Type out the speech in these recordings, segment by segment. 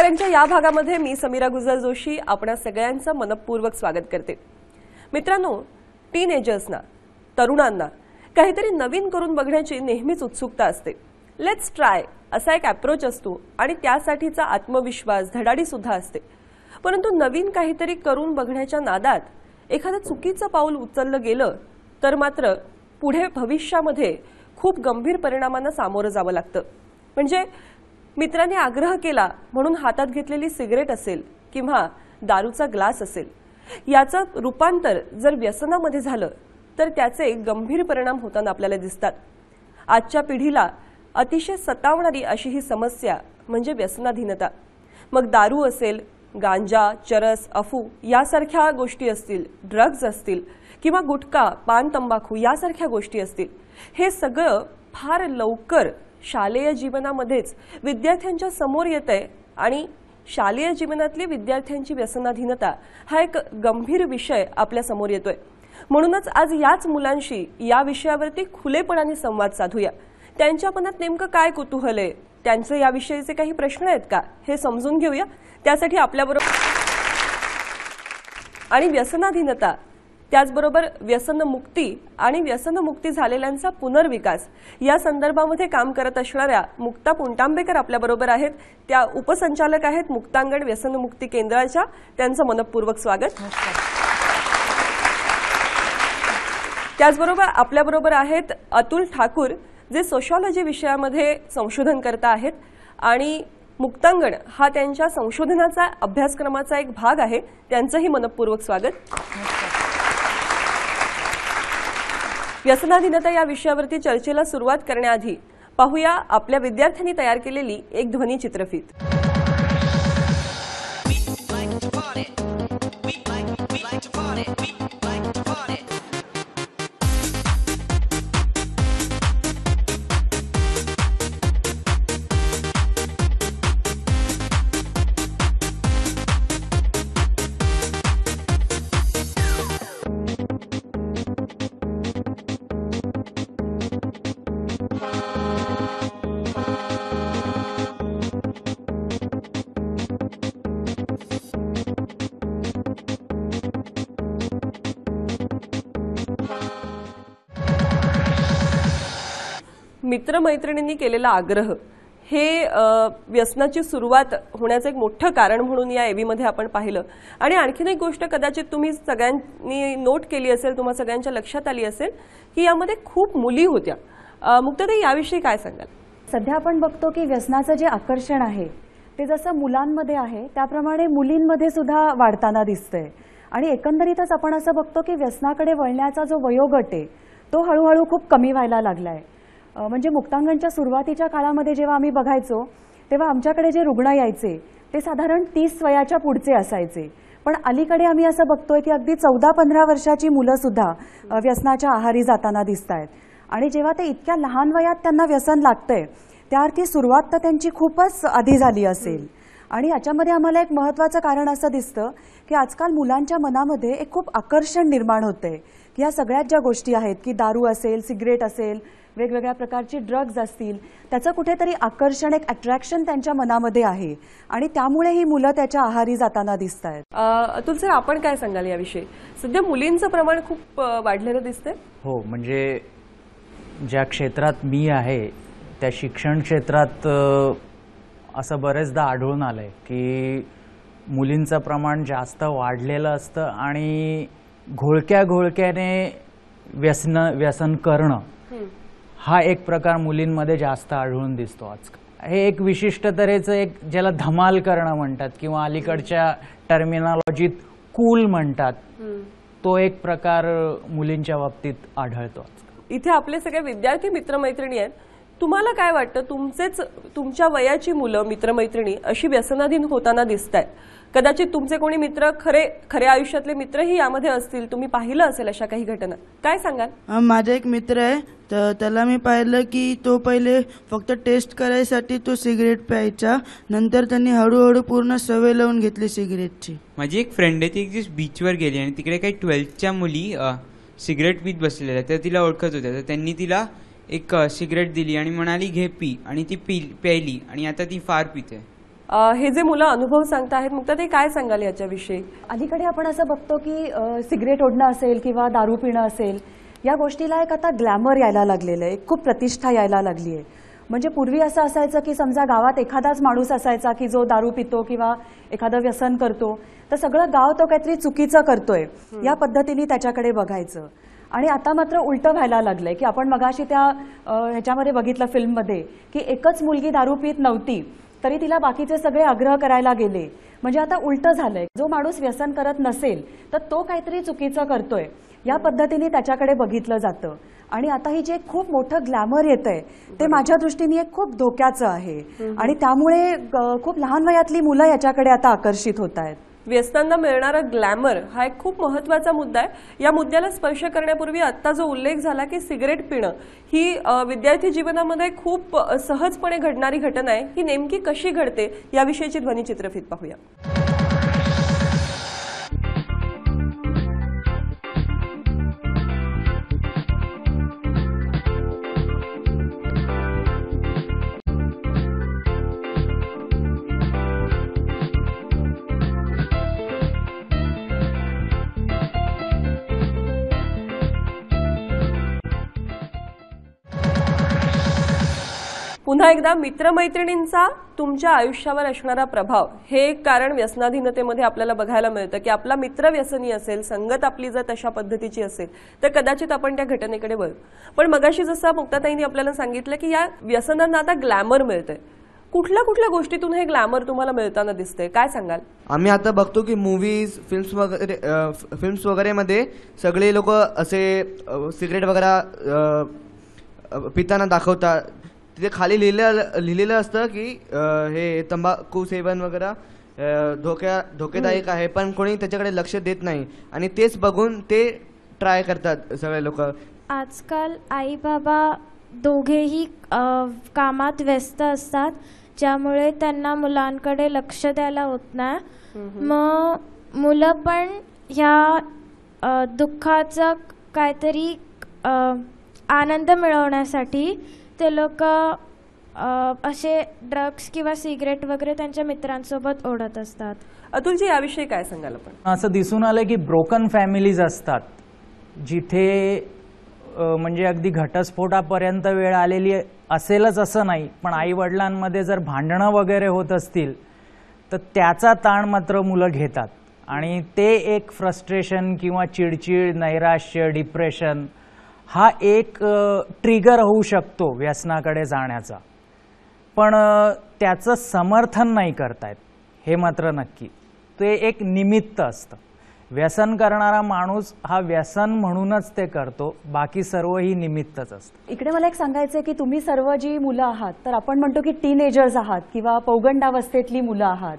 शेतकऱ्यांच्या या भागामध्ये मी समीरा गुजर जोशी आपणा सगळ्यांचं मनपूर्वक स्वागत करते मित्रांनो टीनेजर्सना तरुणांना काहीतरी नवीन करून बघण्याची नेहमीच उत्सुकता असते लेट्स ट्राय असा एक अप्रोच असतो आणि त्यासाठीचा आत्मविश्वास धडाडी सुद्धा असते परंतु नवीन काहीतरी करून बघण्याच्या नादात एखादं चुकीचं पाऊल उचललं गेलं तर मात्र पुढे भविष्यामध्ये खूप गंभीर परिणामांना सामोरं जावं लागतं म्हणजे मित्राने आग्रह केला म्हणून हातात घेतलेली सिगरेट असेल किंवा दारूचा ग्लास असेल याचं रूपांतर जर व्यसनामध्ये झालं तर त्याचे गंभीर परिणाम होताना आपल्याला दिसतात आजच्या पिढीला अतिशय सतावणारी अशी ही समस्या म्हणजे व्यसनाधीनता मग दारू असेल गांजा चरस अफू यासारख्या गोष्टी असतील ड्रग्ज असतील किंवा गुटखा पान तंबाखू यासारख्या गोष्टी असतील हे सगळं फार लवकर शालेय जीवनामध्येच विद्यार्थ्यांच्या समोर आहे आणि शालेय जीवनातली विद्यार्थ्यांची व्यसनाधीनता हा एक गंभीर विषय आपल्या समोर येतोय म्हणूनच आज याच मुलांशी या विषयावरती खुलेपणाने संवाद साधूया त्यांच्या मनात नेमकं काय कुतूहल आहे त्यांचे याविषयीचे काही प्रश्न आहेत का हे समजून घेऊया त्यासाठी आपल्याबरोबर आणि व्यसनाधीनता त्याचबरोबर व्यसनमुक्ती आणि व्यसनमुक्ती झालेल्यांचा पुनर्विकास या संदर्भामध्ये काम करत असणाऱ्या मुक्ता पुंटांबेकर आपल्याबरोबर आहेत त्या उपसंचालक आहेत मुक्तांगण व्यसनमुक्ती केंद्राच्या त्यांचं मनपूर्वक स्वागत त्याचबरोबर आपल्याबरोबर आहेत अतुल ठाकूर जे सोशॉलॉजी विषयामध्ये संशोधन करता आहेत आणि मुक्तांगण हा त्यांच्या संशोधनाचा अभ्यासक्रमाचा एक भाग आहे त्यांचंही मनपूर्वक स्वागत व्यसनाधीनता या विषयावरती चर्चेला सुरुवात करण्याआधी पाहूया आपल्या विद्यार्थ्यांनी तयार केलेली एक ध्वनी चित्रफित मित्रमैत्रिणींनी केलेला आग्रह हे व्यसनाची सुरुवात होण्याचं एक मोठं कारण म्हणून या एवीमध्ये आपण पाहिलं आणि आणखीन एक गोष्ट कदाचित तुम्ही सगळ्यांनी नोट केली असेल तुम्हा सगळ्यांच्या लक्षात आली असेल की यामध्ये खूप मुली होत्या ते याविषयी काय सांगाल सध्या आपण बघतो की व्यसनाचं जे आकर्षण आहे ते जसं मुलांमध्ये आहे त्याप्रमाणे मुलींमध्ये सुद्धा वाढताना दिसतंय आणि एकंदरीतच आपण असं बघतो की व्यसनाकडे वळण्याचा जो वयोगट आहे तो हळूहळू खूप कमी व्हायला लागला आहे म्हणजे मुक्तांगणच्या सुरुवातीच्या काळामध्ये जेव्हा आम्ही बघायचो तेव्हा आमच्याकडे जे रुग्ण यायचे ते साधारण तीस वयाच्या पुढचे असायचे पण अलीकडे आम्ही असं बघतोय की अगदी चौदा पंधरा वर्षाची सुद्धा व्यसनाच्या आहारी जाताना दिसत आहेत आणि जेव्हा ते इतक्या लहान वयात त्यांना व्यसन लागतंय त्या अर्थी सुरुवात तर त्यांची खूपच आधी झाली असेल आणि याच्यामध्ये आम्हाला एक महत्त्वाचं कारण असं दिसतं की आजकाल मुलांच्या मनामध्ये एक खूप आकर्षण निर्माण होतंय की या सगळ्यात ज्या गोष्टी आहेत की दारू असेल सिगरेट असेल वेगवेगळ्या प्रकारचे ड्रग्ज असतील त्याचं कुठेतरी आकर्षण एक अट्रॅक्शन त्यांच्या मनामध्ये आहे आणि त्यामुळे ही मुलं त्याच्या आहारी जाताना दिसत आहेत अतुल सर आपण काय सांगाल याविषयी सध्या मुलींचं प्रमाण खूप वाढलेलं दिसतंय हो म्हणजे ज्या क्षेत्रात मी आहे त्या शिक्षण क्षेत्रात असं बरेचदा आढळून आलंय की मुलींचं प्रमाण जास्त वाढलेलं असतं आणि घोळक्या घोळक्याने व्यसन व्यसन करणं हा एक प्रकार मुलींमध्ये जास्त आढळून दिसतो आजकाल हे एक विशिष्ट तऱ्हेचं एक ज्याला धमाल करणं म्हणतात किंवा अलीकडच्या टर्मिनॉलॉजीत कूल म्हणतात तो एक प्रकार मुलींच्या बाबतीत आढळतो इथे आपले सगळे विद्यार्थी मित्रमैत्रिणी आहेत तुम्हाला काय वाटतं तुमचेच तुमच्या वयाची मुलं मित्रमैत्रिणी अशी व्यसनाधीन होताना दिसत आहेत कदाचित तुमचे कोणी मित्र खरे खरे आयुष्यातले मित्रही यामध्ये असतील तुम्ही पाहिलं असेल अशा काही घटना काय सांगाल माझा एक मित्र आहे तर त्याला मी पाहिलं की तो पहिले फक्त टेस्ट करायसाठी तो सिगरेट प्यायचा नंतर त्यांनी हळूहळू पूर्ण सवय लावून घेतली सिगरेटची माझी एक फ्रेंड आहे ती एक दिवस बीचवर गेली आणि तिकडे काही ट्वेल्थच्या मुली सिगरेट पीत बसलेल्या तर तिला ओळखत होत्या तर त्यांनी तिला एक सिगरेट दिली आणि म्हणाली घे पी आणि ती पी प्यायली आणि आता ती फार पिते हे जे मुलं अनुभव सांगत आहेत मग ते काय सांगाल याच्याविषयी अलीकडे आपण असं बघतो की सिगरेट ओढणं असेल किंवा दारू पिणं असेल या गोष्टीला एक आता ग्लॅमर यायला लागलेलं आहे खूप प्रतिष्ठा यायला लागली आहे म्हणजे पूर्वी असं असायचं की समजा गावात एखादाच माणूस असायचा की जो दारू पितो किंवा एखादं व्यसन करतो तर सगळं गाव तो काहीतरी चुकीचं करतोय या पद्धतीने त्याच्याकडे बघायचं आणि आता मात्र उलटं व्हायला लागलंय की आपण मगाशी त्या ह्याच्यामध्ये बघितलं फिल्ममध्ये की एकच मुलगी दारू पित नव्हती तरी तिला बाकीचे सगळे आग्रह करायला गेले म्हणजे आता उलटं झालंय जो माणूस व्यसन करत नसेल तर तो काहीतरी चुकीचं करतोय या पद्धतीने त्याच्याकडे बघितलं जातं आणि आता ही जे खूप मोठं ग्लॅमर येत आहे ते माझ्या दृष्टीने एक खूप धोक्याचं आहे आणि त्यामुळे खूप लहान वयातली मुलं याच्याकडे आता आकर्षित होत आहेत व्यस्तांना मिळणारा ग्लॅमर हा एक खूप महत्वाचा मुद्दा आहे या मुद्द्याला स्पर्श करण्यापूर्वी आत्ता जो उल्लेख झाला की सिगरेट पिणं ही विद्यार्थी जीवनामध्ये खूप सहजपणे घडणारी घटना आहे ही नेमकी कशी घडते याविषयीची ध्वनिचित्रफित पाहूया पुन्हा एकदा मित्रमैत्रिणींचा तुमच्या आयुष्यावर असणारा प्रभाव हे एक कारण व्यसनाधीनतेमध्ये आपल्याला बघायला मिळतं की आपला मित्र व्यसनी असेल संगत आपली जर तशा पद्धतीची असेल तर कदाचित आपण त्या घटनेकडे वळू पण मगाशी जसं मुक्ताताईंनी आपल्याला सांगितलं की या व्यसनांना आता ग्लॅमर मिळतंय कुठल्या कुठल्या गोष्टीतून हे ग्लॅमर तुम्हाला मिळताना दिसतंय काय सांगाल आम्ही आता बघतो की मूवीज फिल्म्स वगैरे फिल्म्स वगैरेमध्ये सगळे लोक असे सिगरेट वगैरे पिताना दाखवतात तिथे खाली लिहिलं लिहिलेलं असतं की हे तंबाखू सेवन वगैरे धोक्या धोकेदायक आहे पण कोणी त्याच्याकडे लक्ष देत नाही आणि तेच बघून ते ट्राय करतात सगळे लोक आजकाल आई बाबा दोघेही कामात व्यस्त असतात ज्यामुळे त्यांना मुलांकडे लक्ष द्यायला होत नाही मग मुलं पण ह्या दुःखाचं काहीतरी आनंद मिळवण्यासाठी ते लोक असे ड्रग्स किंवा सिगरेट वगैरे त्यांच्या मित्रांसोबत ओढत असतात अतुलजी याविषयी काय सांगाल आपण असं दिसून आलं की ब्रोकन फॅमिलीज असतात जिथे म्हणजे अगदी घटस्फोटापर्यंत वेळ आलेली असेलच असं नाही पण आई वडिलांमध्ये जर भांडणं वगैरे होत असतील तर त्याचा ताण मात्र मुलं घेतात आणि ते एक फ्रस्ट्रेशन किंवा चिडचिड नैराश्य डिप्रेशन हा एक ट्रिगर होऊ शकतो व्यसनाकडे जाण्याचा पण त्याचं समर्थन नाही करतायत हे मात्र नक्की ते एक निमित्त असतं व्यसन करणारा माणूस हा व्यसन म्हणूनच ते करतो बाकी सर्व ही निमित्तच असतं इकडे मला एक सांगायचं आहे की तुम्ही सर्व जी मुलं आहात तर आपण म्हणतो की टीनेजर्स आहात किंवा पौगंडावस्थेतली मुलं आहात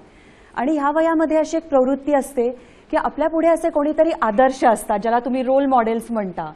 आणि ह्या वयामध्ये अशी एक प्रवृत्ती असते की आपल्या पुढे असे कोणीतरी आदर्श असतात ज्याला तुम्ही रोल मॉडेल्स म्हणता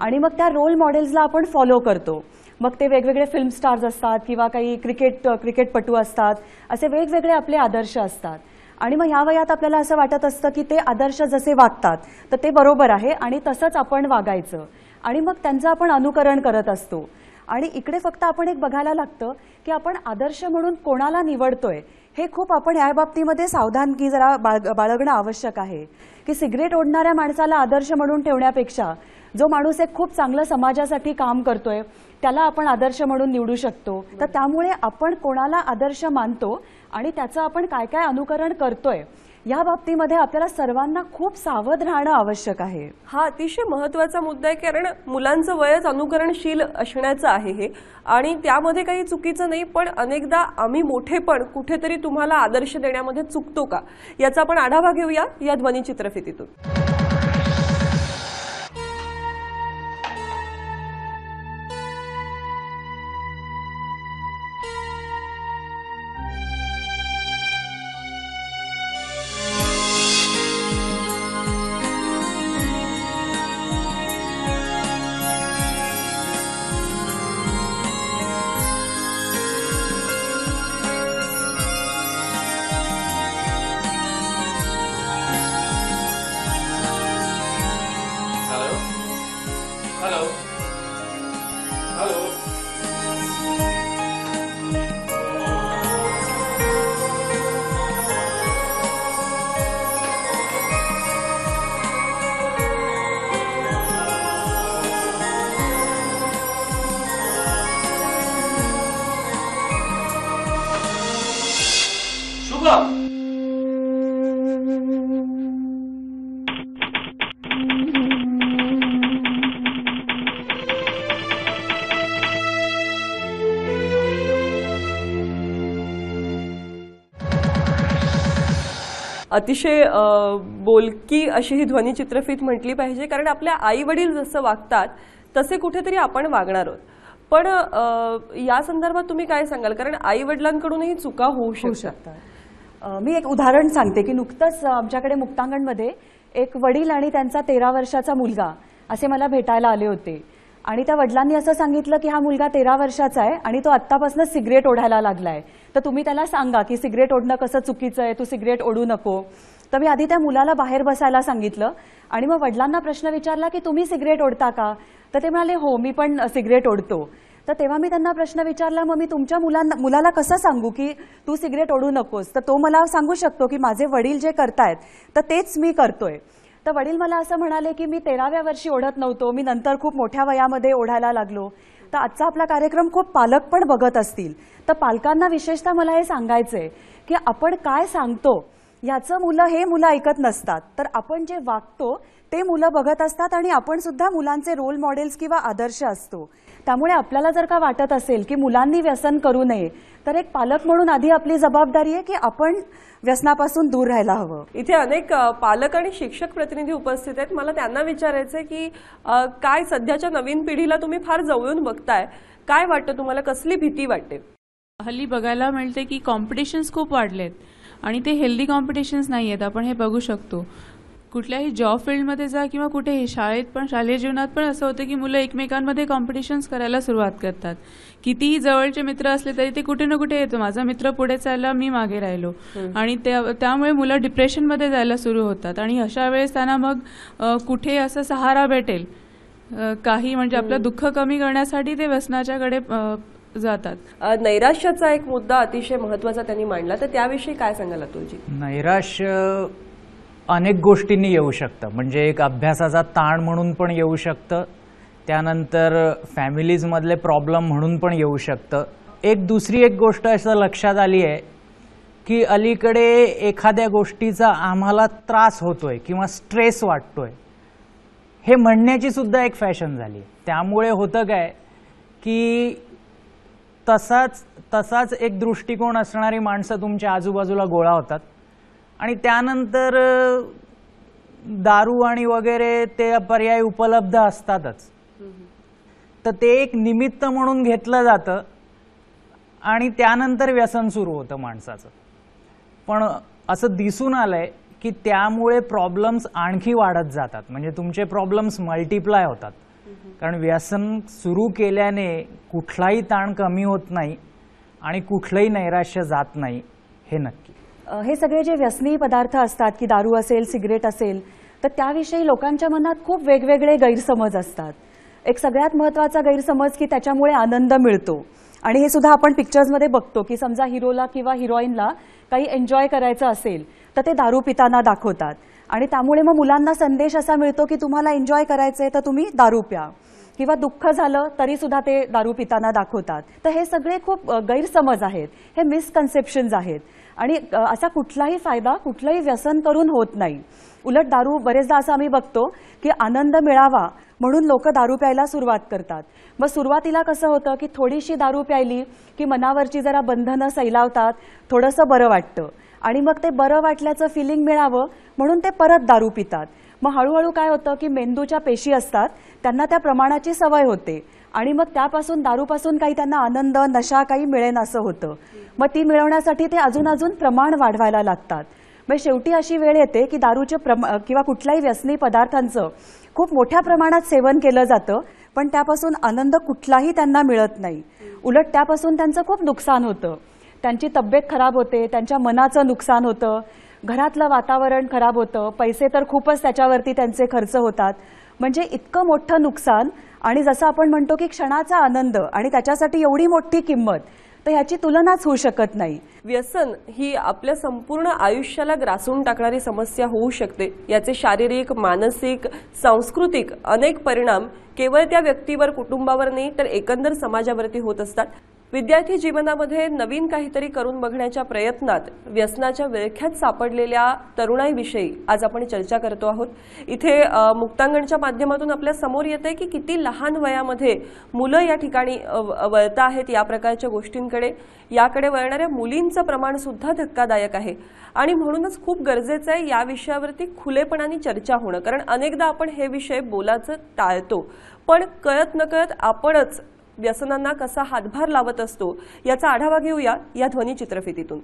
आणि मग त्या रोल मॉडेल्सला आपण फॉलो करतो मग ते वेगवेगळे फिल्म स्टार्स असतात किंवा काही क्रिकेट क्रिकेटपटू असतात असे वेगवेगळे आपले आदर्श असतात आणि मग ह्या वयात आपल्याला असं वाटत असतं की ते आदर्श जसे वागतात तर ते बरोबर आहे आणि तसंच आपण वागायचं आणि मग त्यांचं आपण अनुकरण करत असतो आणि इकडे फक्त आपण एक बघायला लागतं की आपण आदर्श म्हणून कोणाला निवडतोय हे खूप आपण या बाबतीमध्ये सावधानकी जरा बाळग बाळगणं आवश्यक आहे की सिगरेट ओढणाऱ्या माणसाला आदर्श म्हणून ठेवण्यापेक्षा जो माणूस एक खूप चांगलं समाजासाठी काम करतोय त्याला आपण आदर्श म्हणून निवडू शकतो तर त्यामुळे आपण कोणाला आदर्श मानतो आणि त्याचं आपण काय काय अनुकरण करतोय या बाबतीमध्ये आपल्याला सर्वांना खूप सावध राहणं आवश्यक आहे हा अतिशय महत्त्वाचा मुद्दा आहे कारण मुलांचं वयच अनुकरणशील असण्याचं आहे हे आणि त्यामध्ये काही चुकीचं नाही पण अनेकदा आम्ही मोठे पण कुठेतरी तुम्हाला आदर्श देण्यामध्ये चुकतो का याचा आपण आढावा घेऊया या चित्रफितीतून अतिशय बोलकी अशी ही चित्रफीत म्हटली पाहिजे कारण आपल्या आई वडील जसं वागतात तसे कुठेतरी आपण वागणार आहोत पण या संदर्भात तुम्ही काय सांगाल कारण आई वडिलांकडूनही चुका होऊ शकू शकतात मी एक उदाहरण सांगते की नुकतंच आमच्याकडे मुक्तांगणमध्ये एक वडील आणि त्यांचा तेरा वर्षाचा मुलगा असे मला भेटायला आले होते आणि त्या वडिलांनी असं सांगितलं की हा मुलगा तेरा वर्षाचा आहे आणि तो आत्तापासून सिगरेट ओढायला लागलाय तर तुम्ही त्याला सांगा की सिगरेट ओढणं कसं चुकीचं आहे तू सिगरेट ओढू नको तर मी आधी त्या मुलाला बाहेर बसायला सांगितलं आणि मग वडिलांना प्रश्न विचारला की तुम्ही सिगरेट ओढता का तर ते म्हणाले हो मी पण सिगरेट ओढतो तर तेव्हा मी त्यांना प्रश्न विचारला मग मी तुमच्या मुलांना मुलाला कसं सांगू की तू सिगरेट ओढू नकोस तर तो मला सांगू शकतो की माझे वडील जे करतायत तर तेच मी करतोय तर वडील मला असं म्हणाले की मी तेराव्या वर्षी ओढत नव्हतो मी नंतर खूप मोठ्या वयामध्ये ओढायला लागलो तर आजचा आपला कार्यक्रम खूप पालक पण बघत असतील तर पालकांना विशेषतः मला हे सांगायचंय की आपण काय सांगतो याचं मुलं हे मुलं ऐकत नसतात तर आपण जे वागतो ते मुलं बघत असतात आणि आपण सुद्धा मुलांचे रोल मॉडेल्स किंवा आदर्श असतो त्यामुळे आपल्याला जर का वाटत असेल की मुलांनी व्यसन करू नये तर एक पालक म्हणून आधी आपली जबाबदारी आहे की आपण व्यसनापासून दूर राहायला हवं इथे अनेक पालक आणि शिक्षक प्रतिनिधी उपस्थित आहेत मला त्यांना विचारायचं की काय सध्याच्या नवीन पिढीला तुम्ही फार जवळून बघताय काय वाटतं तुम्हाला कसली भीती वाटते हल्ली बघायला मिळते की कॉम्पिटिशन्स खूप वाढलेत आणि ते हेल्दी कॉम्पिटिशन्स नाही आहेत आपण हे बघू शकतो कुठल्याही जॉब फील्डमध्ये जा किंवा कुठेही शाळेत पण शालेय जीवनात पण असं होतं की मुलं एकमेकांमध्ये कॉम्पिटिशन्स करायला सुरुवात करतात कितीही जवळचे मित्र असले तरी ते कुठे ना कुठे येतो माझा मित्र पुढे चालला मी मागे राहिलो आणि त्यामुळे मुलं डिप्रेशनमध्ये जायला सुरू होतात आणि अशा वेळेस त्यांना मग कुठे असा सहारा भेटेल काही म्हणजे आपलं दुःख कमी करण्यासाठी ते व्यसनाच्याकडे जातात नैराश्याचा एक मुद्दा अतिशय महत्वाचा त्यांनी मांडला तर त्याविषयी काय सांगाल अतुलजी नैराश्य अनेक गोष्टींनी येऊ शकतं म्हणजे एक अभ्यासाचा ताण म्हणून पण येऊ शकतं त्यानंतर फॅमिलीजमधले प्रॉब्लेम म्हणून पण येऊ शकतं एक दुसरी एक गोष्ट असं लक्षात आली आहे की अलीकडे एखाद्या गोष्टीचा आम्हाला त्रास होतोय किंवा स्ट्रेस वाटतोय हे म्हणण्याची सुद्धा एक फॅशन झाली त्यामुळे होतं काय की तसाच तसाच एक दृष्टिकोन असणारी माणसं तुमच्या आजूबाजूला गोळा होतात आणि त्यानंतर दारू आणि वगैरे ते पर्याय उपलब्ध असतातच तर ते एक निमित्त म्हणून घेतलं जातं आणि त्यानंतर व्यसन सुरू होतं माणसाचं पण असं दिसून आलंय की त्यामुळे प्रॉब्लेम्स आणखी वाढत जातात म्हणजे तुमचे प्रॉब्लेम्स मल्टिप्लाय होतात कारण व्यसन सुरू केल्याने कुठलाही ताण कमी होत नाही आणि कुठलंही नैराश्य जात नाही हे नक्की हे सगळे जे व्यसनी पदार्थ असतात की दारू असेल सिगरेट असेल तर त्याविषयी लोकांच्या मनात खूप वेगवेगळे गैरसमज असतात एक सगळ्यात महत्त्वाचा गैरसमज की त्याच्यामुळे आनंद मिळतो आणि हे सुद्धा आपण पिक्चर्समध्ये बघतो की समजा हिरोला किंवा हिरोईनला काही एन्जॉय करायचं असेल तर ते दारू पिताना दाखवतात आणि त्यामुळे मग मुलांना संदेश असा मिळतो की तुम्हाला एन्जॉय करायचं आहे तर तुम्ही दारू प्या किंवा दुःख झालं तरी सुद्धा ते दारू पिताना दाखवतात तर हे सगळे खूप गैरसमज आहेत हे मिसकन्सेप्शन्स आहेत आणि असा कुठलाही फायदा कुठलंही व्यसन करून होत नाही उलट दारू बरेचदा असं आम्ही बघतो की आनंद मिळावा म्हणून लोक दारू प्यायला सुरुवात करतात मग सुरुवातीला कसं होतं की थोडीशी दारू प्यायली की मनावरची जरा बंधनं सैलावतात थोडंसं बरं वाटतं आणि मग ते बरं वाटल्याचं फिलिंग मिळावं म्हणून ते परत दारू पितात मग हळूहळू काय होतं की मेंदूच्या पेशी असतात त्यांना त्या प्रमाणाची सवय होते आणि मग त्यापासून दारूपासून काही त्यांना आनंद नशा काही मिळेन असं होतं मग ती मिळवण्यासाठी ते अजून अजून प्रमाण वाढवायला लागतात मग शेवटी अशी वेळ येते की दारूचे प्रमा किंवा कुठल्याही व्यसनी पदार्थांचं खूप मोठ्या प्रमाणात सेवन केलं जातं पण त्यापासून आनंद कुठलाही त्यांना मिळत नाही उलट त्यापासून त्यांचं खूप नुकसान होतं त्यांची तब्येत खराब होते त्यांच्या मनाचं नुकसान होतं घरातलं वातावरण खराब होतं पैसे तर खूपच त्याच्यावरती त्यांचे खर्च होतात म्हणजे इतकं मोठं नुकसान आणि जसं आपण म्हणतो की क्षणाचा आनंद आणि त्याच्यासाठी एवढी मोठी किंमत तर ह्याची तुलनाच होऊ शकत नाही व्यसन ही आपल्या संपूर्ण आयुष्याला ग्रासून टाकणारी समस्या होऊ शकते याचे शारीरिक मानसिक सांस्कृतिक अनेक परिणाम केवळ त्या व्यक्तीवर कुटुंबावर नाही तर एकंदर समाजावरती होत असतात विद्यार्थी जीवनामध्ये नवीन काहीतरी करून बघण्याच्या प्रयत्नात व्यसनाच्या विळख्यात सापडलेल्या तरुणाईविषयी आज आपण चर्चा करतो आहोत इथे मुक्तांगणच्या माध्यमातून आपल्या समोर येत आहे की किती लहान वयामध्ये मुलं या ठिकाणी वळत आहेत या प्रकारच्या गोष्टींकडे याकडे वळणाऱ्या मुलींचं प्रमाण सुद्धा धक्कादायक आहे आणि म्हणूनच खूप गरजेचं आहे या विषयावरती खुलेपणाने चर्चा होणं कारण अनेकदा आपण हे विषय बोलायचं टाळतो पण कळत नकळत आपणच व्यसनांना कसा हातभार लावत असतो याचा आढावा घेऊया या ध्वनी चित्रफितीतून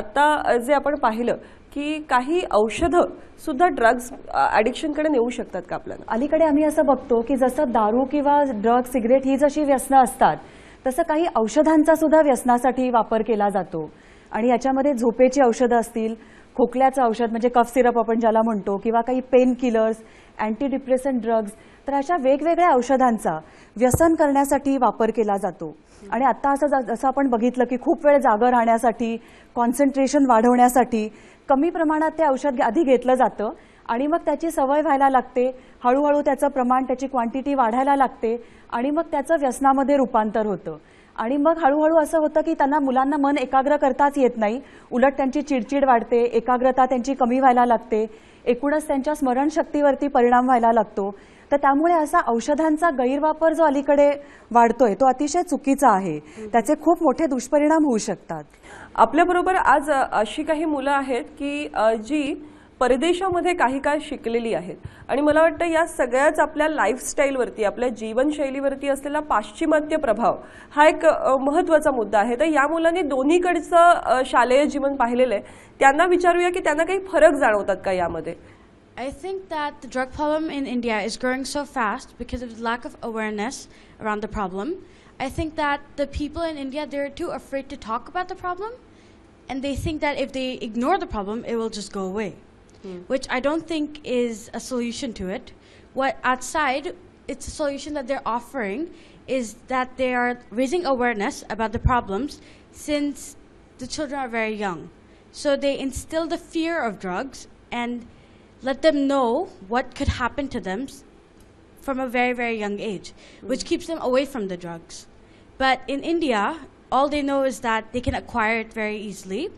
आता जे आपण पाहिलं की काही औषधं सुद्धा ड्रग्ज ॲडिक्शनकडे नेऊ शकतात का आपल्याला अलीकडे आम्ही असं बघतो की जसं दारू किंवा ड्रग सिगरेट ही जशी व्यसनं असतात तसं काही औषधांचा सुद्धा व्यसनासाठी वापर केला जातो आणि याच्यामध्ये झोपेची औषधं असतील खोकल्याचं औषध म्हणजे कफ सिरप आपण ज्याला म्हणतो किंवा काही pain killers anti depressant drugs तर अशा वेगवेगळ्या औषधांचा व्यसन करण्यासाठी वापर केला जातो आणि आता असं जसं आपण बघितलं की खूप वेळ जागं राहण्यासाठी कॉन्सन्ट्रेशन वाढवण्यासाठी कमी प्रमाणात ते औषध आधी घेतलं जातं आणि मग त्याची सवय व्हायला लागते हळूहळू त्याचं प्रमाण त्याची क्वांटिटी वाढायला लागते आणि मग त्याचं व्यसनामध्ये रूपांतर होतं आणि मग हळूहळू असं होतं की त्यांना मुलांना मन एकाग्र करताच येत नाही उलट त्यांची चिडचिड वाढते एकाग्रता त्यांची कमी व्हायला लागते एकूणच त्यांच्या स्मरणशक्तीवरती परिणाम व्हायला लागतो तर त्यामुळे असा औषधांचा गैरवापर जो अलीकडे वाढतोय तो अतिशय चुकीचा आहे त्याचे खूप मोठे दुष्परिणाम होऊ शकतात आपल्याबरोबर आज अशी काही मुलं आहेत की जी परदेशामध्ये काही काळ शिकलेली आहेत आणि मला वाटतं या सगळ्याच आपल्या लाईफस्टाईलवरती आपल्या जीवनशैलीवरती असलेला पाश्चिमात्य प्रभाव हा एक महत्त्वाचा मुद्दा आहे तर या मुलांनी दोन्हीकडचं शालेय जीवन पाहिलेलं आहे त्यांना विचारूया की त्यांना काही फरक जाणवतात का यामध्ये I think that the drug problem in India is growing so fast because of the lack of awareness around the problem. I think that the people in India they're too afraid to talk about the problem and they think that if they ignore the problem it will just go away. Mm. Which I don't think is a solution to it. What outside it's a solution that they're offering is that they are raising awareness about the problems since the children are very young. So they instill the fear of drugs and let them know what could happen to them from a very, very young age, mm. which keeps them away from the drugs. But in India, all they know is that they can acquire it very easily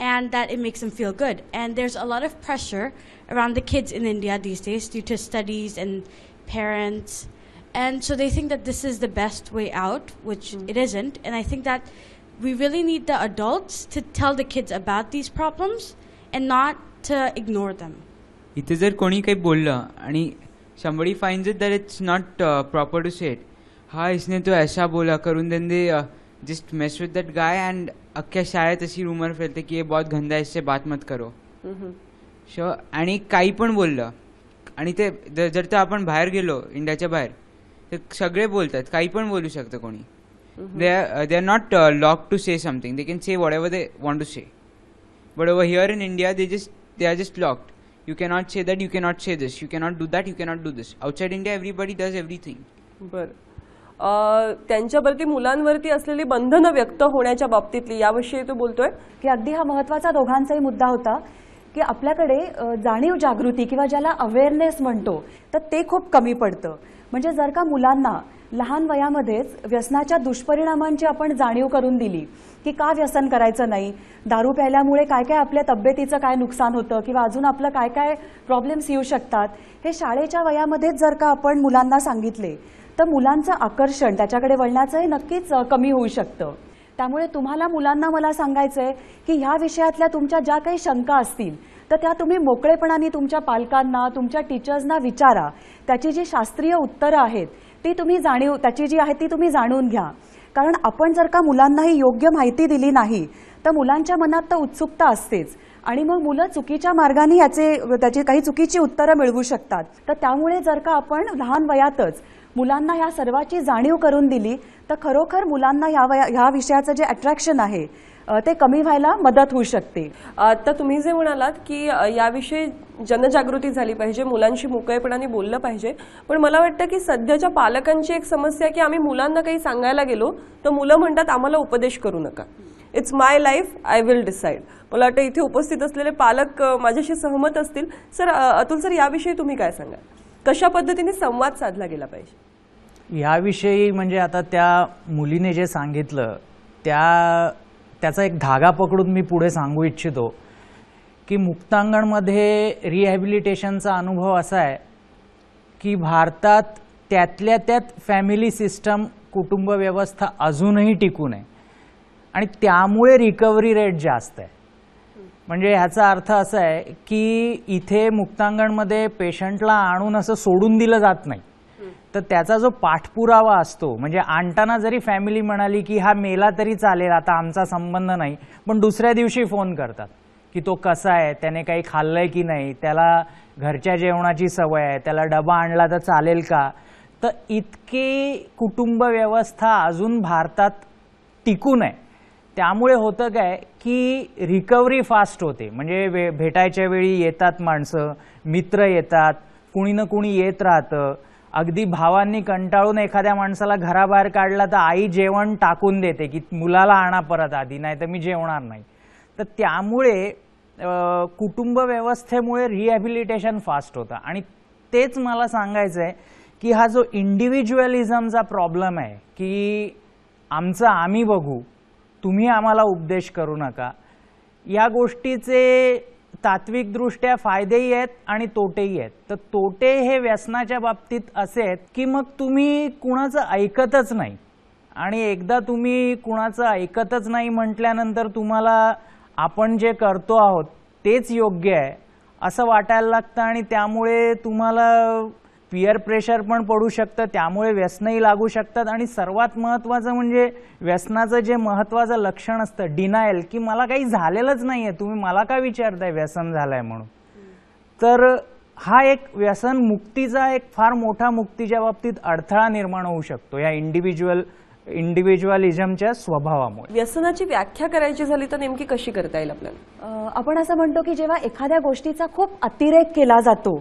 and that it makes them feel good. And there's a lot of pressure around the kids in India these days due to studies and parents. And so they think that this is the best way out, which mm. it isn't. And I think that we really need the adults to tell the kids about these problems and not to ignore them. इथे जर कोणी काही बोललं आणि somebody fine जर that it's not proper to set हा इसने तो ऐसा बोला करून then they just mess with that guy and अख्ख्या शाळेत अशी रुमर फैलते की हे बहुत गंदा इससे बात मत करो शो आणि काही पण बोललं आणि ते जर तर आपण बाहेर गेलो इंडियाच्या बाहेर तर सगळे बोलतात काही पण बोलू शकतं कोणी they are they are not lock to say something they can say whatever they want to say but over here in India they just they are just locked you cannot say that you cannot say this you cannot do that you cannot do this outside india everybody does everything बर त्यांच्यावरती मुलांवरती असलेली बंधनं व्यक्त होण्याच्या बाबतीतली याविषयी तो बोलतोय की अगदी हा महत्वाचा दोघांचाही मुद्दा होता की आपल्याकडे जाणीव जागृती किंवा ज्याला अवेअरनेस म्हणतो तर ते खूप कमी पडतं म्हणजे जर का मुलांना लहान वयामध्येच व्यसनाच्या दुष्परिणामांची आपण जाणीव करून दिली की का व्यसन करायचं नाही दारू प्यायल्यामुळे काय काय आपल्या तब्येतीचं काय नुकसान होतं किंवा अजून आपलं काय काय प्रॉब्लेम्स येऊ शकतात हे शाळेच्या वयामध्येच जर का आपण मुलांना सांगितले तर मुलांचं आकर्षण त्याच्याकडे वळण्याचं हे नक्कीच कमी होऊ शकतं त्यामुळे तुम्हाला मुलांना मला सांगायचं आहे की ह्या विषयातल्या तुमच्या ज्या काही शंका असतील तर त्या तुम्ही मोकळेपणाने तुमच्या पालकांना तुमच्या टीचर्सना विचारा त्याची जी शास्त्रीय उत्तरं आहेत ती तुम्ही जाणीव त्याची जी आहे ती तुम्ही जाणून घ्या कारण आपण जर का मुलांना ही योग्य माहिती दिली नाही तर मुलांच्या मनात तर उत्सुकता असतेच आणि मग मुलं चुकीच्या मार्गाने याचे त्याची काही चुकीची उत्तरं मिळवू शकतात तर त्यामुळे जर का आपण लहान वयातच मुलांना ह्या सर्वाची जाणीव करून दिली तर खरोखर मुलांना ह्या वया ह्या विषयाचं जे अट्रॅक्शन आहे ते कमी व्हायला मदत होऊ शकते आता तुम्ही जे म्हणालात की याविषयी जनजागृती झाली पाहिजे मुलांशी मोकळेपणाने बोललं पाहिजे पण मला वाटतं की सध्याच्या पालकांची एक समस्या की आम्ही मुलांना काही सांगायला गेलो तर मुलं म्हणतात आम्हाला उपदेश करू नका it's my life I will decide मला वाटतं इथे उपस्थित असलेले पालक माझ्याशी सहमत असतील सर अतुल सर याविषयी तुम्ही काय सांगा कशा पद्धतीने संवाद साधला गेला पाहिजे याविषयी म्हणजे आता त्या मुलीने जे सांगितलं त्या त्याचा एक धागा पकडून मी पुढे सांगू इच्छितो की मुक्तांगणमध्ये रिहॅबिलिटेशनचा अनुभव असा आहे की भारतात त्यातल्या त्यात फॅमिली सिस्टम कुटुंब व्यवस्था अजूनही टिकून आहे आणि त्यामुळे रिकव्हरी रेट जास्त आहे म्हणजे ह्याचा अर्थ असा आहे की इथे मुक्तांगणमध्ये पेशंटला आणून असं सोडून दिलं जात नाही तर त्याचा जो पाठपुरावा असतो म्हणजे आणताना जरी फॅमिली म्हणाली की हा मेला तरी चालेल आता आमचा संबंध नाही पण दुसऱ्या दिवशी फोन करतात की तो कसा आहे त्याने काही खाल्लं आहे की नाही त्याला घरच्या जेवणाची सवय आहे त्याला डबा आणला तर चालेल का तर इतकी कुटुंब व्यवस्था अजून भारतात टिकून आहे त्यामुळे होतं काय की रिकव्हरी फास्ट होते म्हणजे वे भेटायच्या वेळी येतात माणसं मित्र येतात कुणी ना कुणी येत राहतं अगदी भावांनी कंटाळून एखाद्या माणसाला घराबाहेर काढला तर आई जेवण टाकून देते की मुलाला आणा परत आधी नाही तर मी जेवणार नाही तर त्यामुळे कुटुंब व्यवस्थेमुळे रिहॅबिलिटेशन फास्ट होतं आणि तेच मला सांगायचं आहे की हा जो इंडिव्हिज्युअलिझमचा प्रॉब्लेम आहे की आमचं आम्ही बघू तुम्ही आम्हाला उपदेश करू नका या गोष्टीचे तात्विकदृष्ट्या फायदेही आहेत आणि तोटेही आहेत तर तोटे हे व्यसनाच्या बाबतीत असे आहेत की मग तुम्ही कुणाचं ऐकतच नाही आणि एकदा तुम्ही कुणाचं ऐकतच नाही म्हटल्यानंतर तुम्हाला आपण जे करतो आहोत तेच योग्य आहे असं वाटायला लागतं आणि त्यामुळे तुम्हाला पियर प्रेशर पण पडू शकतं त्यामुळे व्यसनही लागू शकतात आणि सर्वात महत्त्वाचं म्हणजे व्यसनाचं जे महत्त्वाचं लक्षण असतं डिनायल की मला काही झालेलंच नाही आहे तुम्ही मला का विचारताय व्यसन झालं आहे म्हणून तर हा एक व्यसन मुक्तीचा एक फार मोठा मुक्तीच्या बाबतीत अडथळा निर्माण होऊ शकतो या इंडिव्हिज्युअल इंडिव्हिज्युअलिझमच्या स्वभावामुळे व्यसनाची व्याख्या करायची झाली तर नेमकी कशी करता येईल आपल्याला आपण असं म्हणतो की जेव्हा एखाद्या गोष्टीचा खूप अतिरेक केला जातो